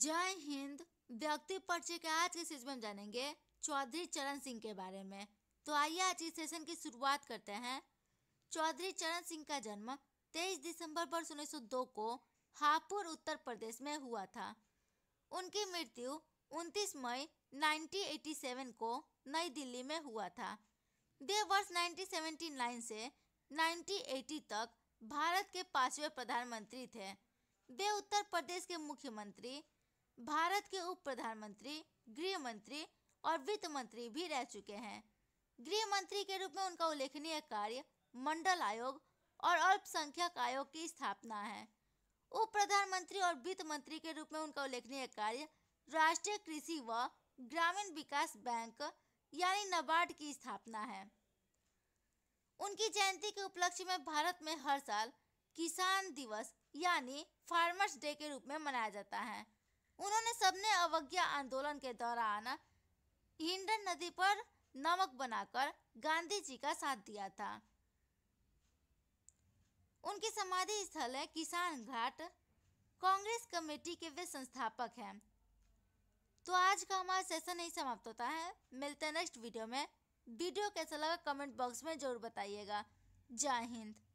जय हिंद व्यक्ति परिचय के आज के सेशन में हम जानेंगे चौधरी चरण सिंह के बारे में तो आइए आज इस सेशन की शुरुआत करते हैं चौधरी चरण सिंह का जन्म 23 दिसंबर वर्ष उन्नीस को हापुर उत्तर प्रदेश में हुआ था उनकी मृत्यु 29 मई 1987 को नई दिल्ली में हुआ था वे वर्ष 1979 से 1980 तक भारत के पांचवें प्रधानमंत्री थे वे उत्तर प्रदेश के मुख्यमंत्री भारत के उप प्रधानमंत्री गृह मंत्री और वित्त मंत्री भी रह चुके हैं गृह मंत्री के रूप में उनका उल्लेखनीय कार्य मंडल आयोग और अल्पसंख्यक आयोग की स्थापना है उप प्रधानमंत्री और वित्त मंत्री के रूप में उनका उल्लेखनीय कार्य राष्ट्रीय कृषि व ग्रामीण विकास बैंक यानी नबार्ड की स्थापना है उनकी जयंती के उपलक्ष्य में भारत में हर साल किसान दिवस यानी फार्मर्स डे के रूप में मनाया जाता है उन्होंने सबने अवज्ञा आंदोलन के दौरान हिंडन नदी पर नमक बनाकर गांधी जी का साथ दिया था उनकी समाधि स्थल है किसान घाट कांग्रेस कमेटी के वे संस्थापक हैं तो आज का हमारा सेशन यही समाप्त होता है मिलते हैं नेक्स्ट वीडियो में वीडियो कैसा लगा कमेंट बॉक्स में ज़रूर बताइएगा जय हिंद